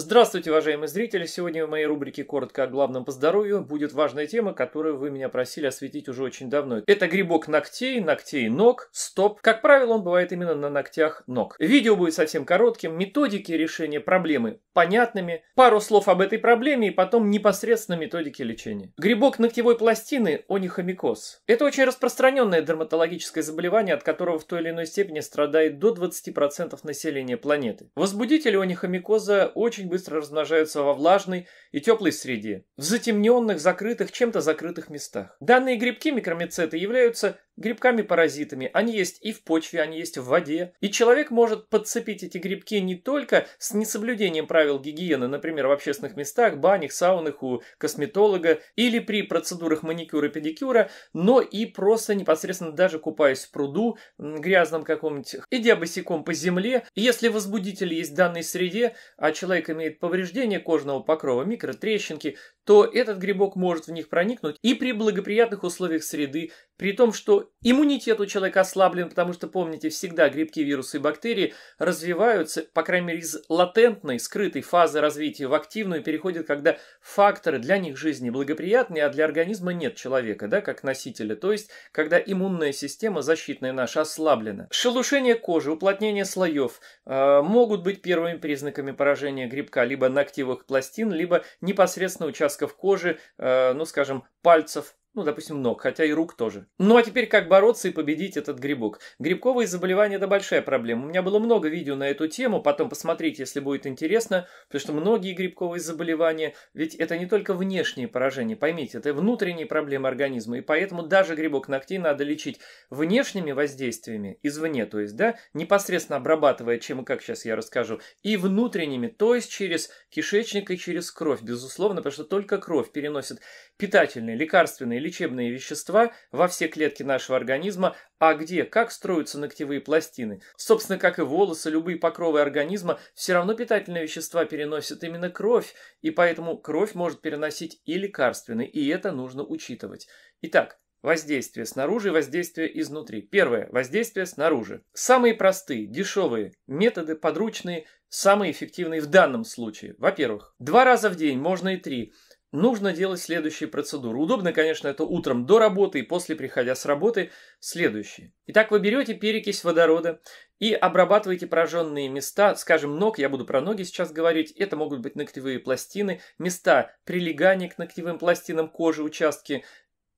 Здравствуйте, уважаемые зрители! Сегодня в моей рубрике «Коротко о главном по здоровью» будет важная тема, которую вы меня просили осветить уже очень давно. Это грибок ногтей, ногтей ног, стоп. Как правило, он бывает именно на ногтях ног. Видео будет совсем коротким, методики решения проблемы понятными, пару слов об этой проблеме и потом непосредственно методики лечения. Грибок ногтевой пластины – онихомикоз. Это очень распространенное дерматологическое заболевание, от которого в той или иной степени страдает до 20% населения планеты. Возбудители онихомикоза очень быстро размножаются во влажной и теплой среде, в затемненных, закрытых, чем-то закрытых местах. Данные грибки микромицеты являются грибками-паразитами. Они есть и в почве, они есть в воде. И человек может подцепить эти грибки не только с несоблюдением правил гигиены, например, в общественных местах, банях, саунах у косметолога или при процедурах маникюра, педикюра, но и просто непосредственно даже купаясь в пруду грязном каком-нибудь, идя босиком по земле. И если возбудитель есть в данной среде, а человек имеет повреждение кожного покрова, микротрещинки, то этот грибок может в них проникнуть и при благоприятных условиях среды, при том, что иммунитет у человека ослаблен, потому что, помните, всегда грибки, вирусы и бактерии развиваются, по крайней мере, из латентной, скрытой фазы развития в активную переходят, когда факторы для них жизни благоприятные, а для организма нет человека, да, как носителя, то есть, когда иммунная система защитная наша ослаблена. Шелушение кожи, уплотнение слоев э, могут быть первыми признаками поражения грибка либо ногтевых пластин, либо непосредственно участков участков кожи, э, ну, скажем, пальцев ну, допустим, ног, хотя и рук тоже. Ну, а теперь как бороться и победить этот грибок? Грибковые заболевания – это большая проблема. У меня было много видео на эту тему, потом посмотрите, если будет интересно, потому что многие грибковые заболевания, ведь это не только внешние поражения, поймите, это внутренние проблемы организма, и поэтому даже грибок ногтей надо лечить внешними воздействиями, извне, то есть, да, непосредственно обрабатывая, чем и как сейчас я расскажу, и внутренними, то есть через кишечник и через кровь, безусловно, потому что только кровь переносит питательные, лекарственные, лечебные вещества во все клетки нашего организма, а где, как строятся ногтевые пластины. Собственно, как и волосы, любые покровы организма, все равно питательные вещества переносят именно кровь, и поэтому кровь может переносить и лекарственные, и это нужно учитывать. Итак, Воздействие снаружи воздействие изнутри. Первое. Воздействие снаружи. Самые простые, дешевые методы, подручные, самые эффективные в данном случае. Во-первых, два раза в день, можно и три – нужно делать следующие процедуры. Удобно, конечно, это утром до работы и после, приходя с работы, следующие. Итак, вы берете перекись водорода и обрабатываете пораженные места, скажем, ног, я буду про ноги сейчас говорить, это могут быть ногтевые пластины, места прилегания к ногтевым пластинам кожи, участки,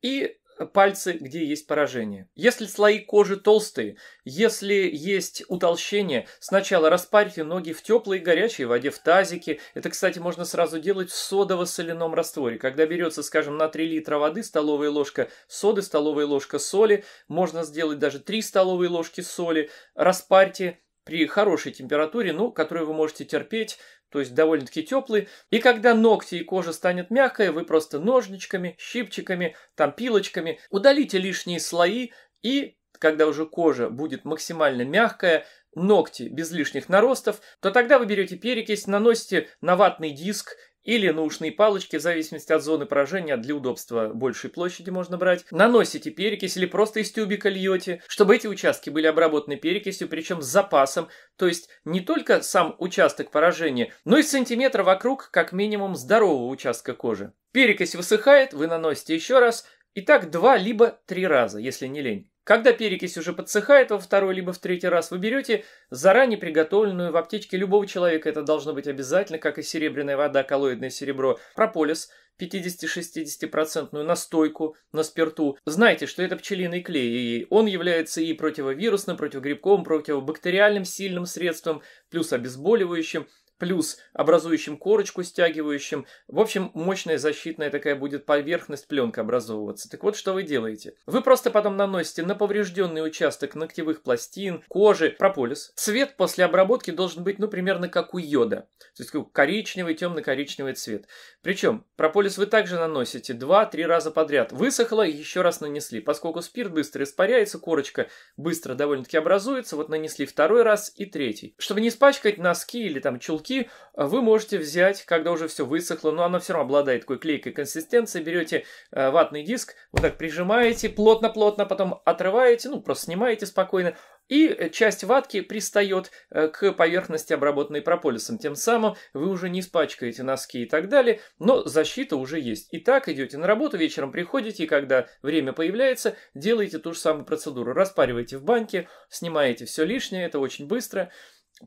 и пальцы, где есть поражение. Если слои кожи толстые, если есть утолщение, сначала распарьте ноги в теплой и горячей воде в тазике. Это, кстати, можно сразу делать в содово-соляном растворе. Когда берется, скажем, на 3 литра воды столовая ложка соды, столовая ложка соли, можно сделать даже 3 столовые ложки соли. Распарьте при хорошей температуре, ну, которую вы можете терпеть, то есть довольно-таки теплый. И когда ногти и кожа станет мягкая, вы просто ножничками, щипчиками, там пилочками удалите лишние слои и когда уже кожа будет максимально мягкая, ногти без лишних наростов, то тогда вы берете перекись, наносите на ватный диск или наушные палочки, в зависимости от зоны поражения, для удобства большей площади можно брать. Наносите перекись или просто из тюбика льете, чтобы эти участки были обработаны перекисью, причем с запасом, то есть не только сам участок поражения, но и сантиметра вокруг как минимум здорового участка кожи. Перекись высыхает, вы наносите еще раз, и так два либо три раза, если не лень. Когда перекись уже подсыхает во второй либо в третий раз, вы берете заранее приготовленную в аптечке любого человека, это должно быть обязательно, как и серебряная вода, коллоидное серебро, прополис, 50-60% настойку на спирту. Знайте, что это пчелиный клей, и он является и противовирусным, противогрибковым, противобактериальным сильным средством, плюс обезболивающим плюс образующим корочку стягивающим. В общем, мощная защитная такая будет поверхность пленка образовываться. Так вот, что вы делаете? Вы просто потом наносите на поврежденный участок ногтевых пластин, кожи, прополис. Цвет после обработки должен быть, ну, примерно как у йода. То есть коричневый, темно-коричневый цвет. Причем прополис вы также наносите 2-3 раза подряд. Высохло, еще раз нанесли. Поскольку спирт быстро испаряется, корочка быстро довольно-таки образуется. Вот нанесли второй раз и третий. Чтобы не испачкать носки или там чулки, муки э, вы можете взять, когда уже все высохло, но она все равно обладает такой клейкой консистенцией. Берете э, ватный диск, вот так прижимаете плотно-плотно, потом отрываете, ну просто снимаете спокойно, и э, часть ватки пристает к поверхности, обработанной прополисом. Тем самым вы уже не испачкаете носки и так далее, но защита уже есть. И так идете на работу, вечером приходите, и когда время появляется, делаете ту же самую процедуру. Распариваете в банке, снимаете все лишнее, это очень быстро.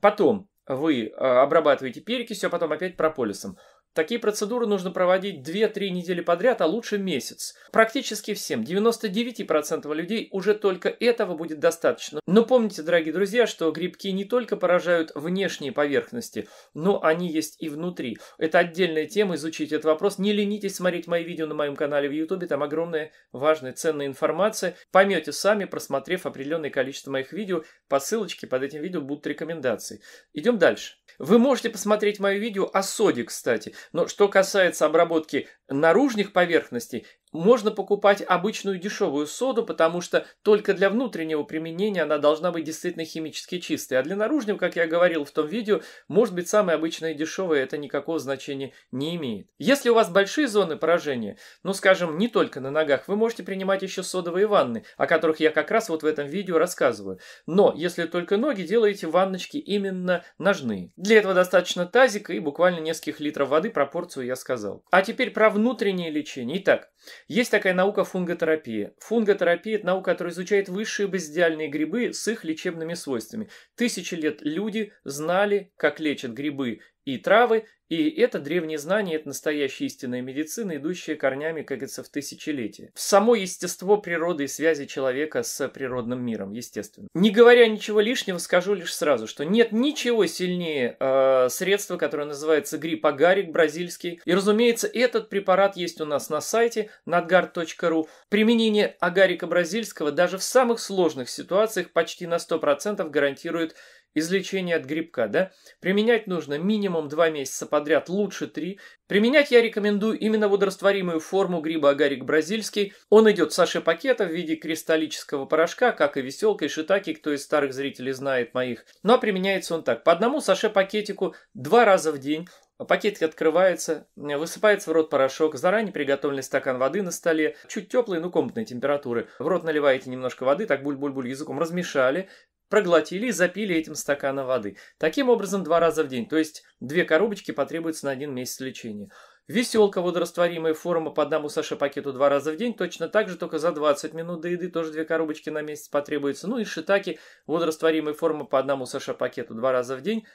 Потом вы э, обрабатываете перекисью, а потом опять прополисом. Такие процедуры нужно проводить 2-3 недели подряд, а лучше месяц. Практически всем, 99% людей уже только этого будет достаточно. Но помните, дорогие друзья, что грибки не только поражают внешние поверхности, но они есть и внутри. Это отдельная тема, изучить этот вопрос. Не ленитесь смотреть мои видео на моем канале в YouTube, там огромная важная ценная информация. Поймете сами, просмотрев определенное количество моих видео. По ссылочке под этим видео будут рекомендации. Идем дальше. Вы можете посмотреть мое видео о соде, кстати. Но что касается обработки наружных поверхностей, можно покупать обычную дешевую соду, потому что только для внутреннего применения она должна быть действительно химически чистой. А для наружного, как я говорил в том видео, может быть самая обычная дешевая, это никакого значения не имеет. Если у вас большие зоны поражения, ну скажем, не только на ногах, вы можете принимать еще содовые ванны, о которых я как раз вот в этом видео рассказываю. Но если только ноги, делайте ванночки именно ножные. Для этого достаточно тазика и буквально нескольких литров воды, пропорцию я сказал. А теперь про внутреннее лечение. Итак, есть такая наука фунготерапия. Фунготерапия – это наука, которая изучает высшие базидиальные грибы с их лечебными свойствами. Тысячи лет люди знали, как лечат грибы и травы, и это древние знания, это настоящая истинная медицина, идущая корнями, как говорится, в тысячелетия. В само естество природы и связи человека с природным миром, естественно. Не говоря ничего лишнего, скажу лишь сразу, что нет ничего сильнее э, средства, которое называется грипп агарик бразильский. И, разумеется, этот препарат есть у нас на сайте надгар.ру. Применение агарика бразильского даже в самых сложных ситуациях почти на 100% гарантирует излечение от грибка. Да? Применять нужно минимум 2 месяца по подряд, лучше три. Применять я рекомендую именно водорастворимую форму гриба агарик бразильский. Он идет в саше пакета в виде кристаллического порошка, как и веселка и шитаки, кто из старых зрителей знает моих. Но ну, а применяется он так. По одному саше пакетику два раза в день. Пакетик открывается, высыпается в рот порошок, заранее приготовленный стакан воды на столе, чуть теплой, но комнатной температуры. В рот наливаете немножко воды, так буль-буль-буль языком размешали, проглотили и запили этим стакана воды. Таким образом, два раза в день, то есть две коробочки потребуется на один месяц лечения. Веселка, водорастворимая форма по одному саше пакету два раза в день, точно так же, только за 20 минут до еды тоже две коробочки на месяц потребуется. Ну и шитаки, водорастворимая форма по одному саше пакету два раза в день,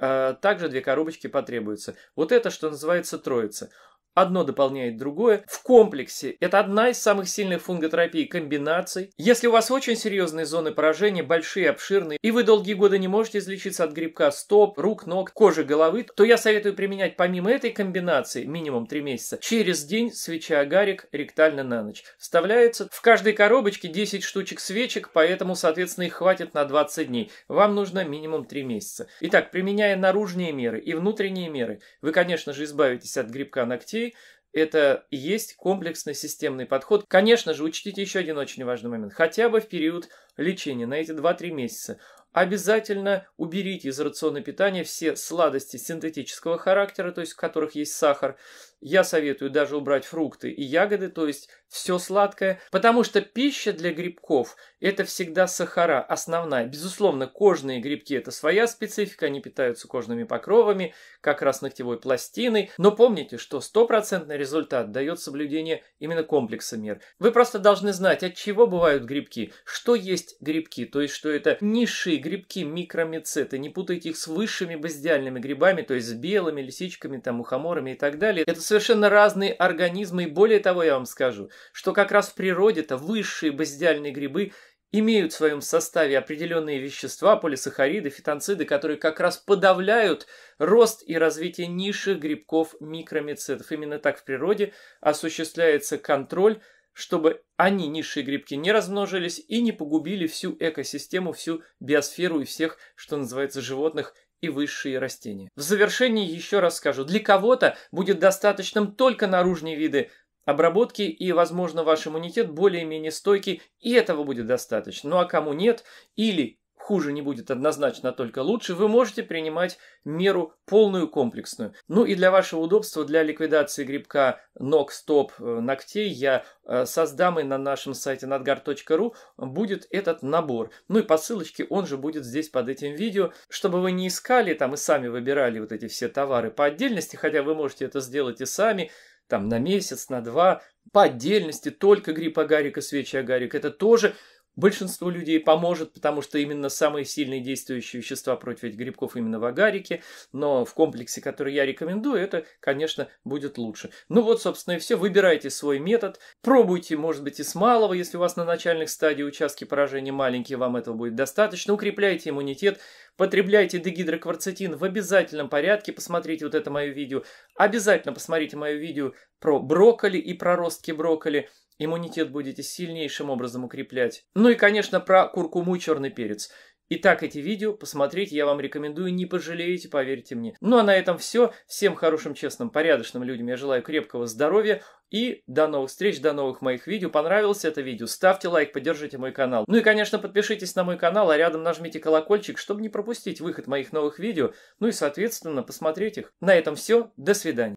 а, также две коробочки потребуются. Вот это, что называется, троица. Одно дополняет другое. В комплексе это одна из самых сильных фунготерапий комбинаций. Если у вас очень серьезные зоны поражения, большие, обширные, и вы долгие годы не можете излечиться от грибка стоп, рук, ног, кожи, головы, то я советую применять помимо этой комбинации, минимум 3 месяца, через день свеча агарик ректально на ночь. Вставляется в каждой коробочке 10 штучек свечек, поэтому, соответственно, их хватит на 20 дней. Вам нужно минимум 3 месяца. Итак, применяя наружные меры и внутренние меры, вы, конечно же, избавитесь от грибка ногтей, детей это и есть комплексный системный подход. Конечно же, учтите еще один очень важный момент. Хотя бы в период лечения, на эти 2-3 месяца, обязательно уберите из рациона питания все сладости синтетического характера, то есть в которых есть сахар, я советую даже убрать фрукты и ягоды, то есть все сладкое, потому что пища для грибков – это всегда сахара, основная. Безусловно, кожные грибки – это своя специфика, они питаются кожными покровами, как раз ногтевой пластиной. Но помните, что стопроцентный результат дает соблюдение именно комплекса мер. Вы просто должны знать, от чего бывают грибки, что есть грибки, то есть что это низшие грибки, микромицеты, не путайте их с высшими базидиальными грибами, то есть с белыми лисичками, там, мухоморами и так далее. Это совершенно разные организмы, и более того я вам скажу, что как раз в природе-то высшие базидиальные грибы имеют в своем составе определенные вещества, полисахариды, фитонциды, которые как раз подавляют рост и развитие низших грибков микромицетов. Именно так в природе осуществляется контроль, чтобы они, низшие грибки, не размножились и не погубили всю экосистему, всю биосферу и всех, что называется, животных и высшие растения. В завершении еще раз скажу, для кого-то будет достаточным только наружные виды обработки и, возможно, ваш иммунитет более-менее стойкий, и этого будет достаточно. Ну а кому нет или хуже не будет однозначно, а только лучше, вы можете принимать меру полную комплексную. Ну и для вашего удобства, для ликвидации грибка ног-стоп э, ногтей я э, создам и на нашем сайте надгар.ру будет этот набор. Ну и по ссылочке он же будет здесь под этим видео, чтобы вы не искали там и сами выбирали вот эти все товары по отдельности, хотя вы можете это сделать и сами, там на месяц, на два, по отдельности, только гриб агарика, свечи агарик. Это тоже Большинству людей поможет, потому что именно самые сильные действующие вещества против этих грибков именно в агарике, но в комплексе, который я рекомендую, это, конечно, будет лучше. Ну вот, собственно, и все. Выбирайте свой метод, пробуйте, может быть, и с малого, если у вас на начальных стадиях участки поражения маленькие, вам этого будет достаточно. Укрепляйте иммунитет, потребляйте дегидрокварцетин в обязательном порядке, посмотрите вот это мое видео, обязательно посмотрите мое видео про брокколи и проростки брокколи, Иммунитет будете сильнейшим образом укреплять. Ну и, конечно, про куркуму и черный перец. Итак, эти видео посмотреть я вам рекомендую, не пожалеете, поверьте мне. Ну а на этом все. Всем хорошим, честным, порядочным людям я желаю крепкого здоровья и до новых встреч, до новых моих видео. Понравилось это видео? Ставьте лайк, поддержите мой канал. Ну и, конечно, подпишитесь на мой канал, а рядом нажмите колокольчик, чтобы не пропустить выход моих новых видео, ну и, соответственно, посмотреть их. На этом все. До свидания.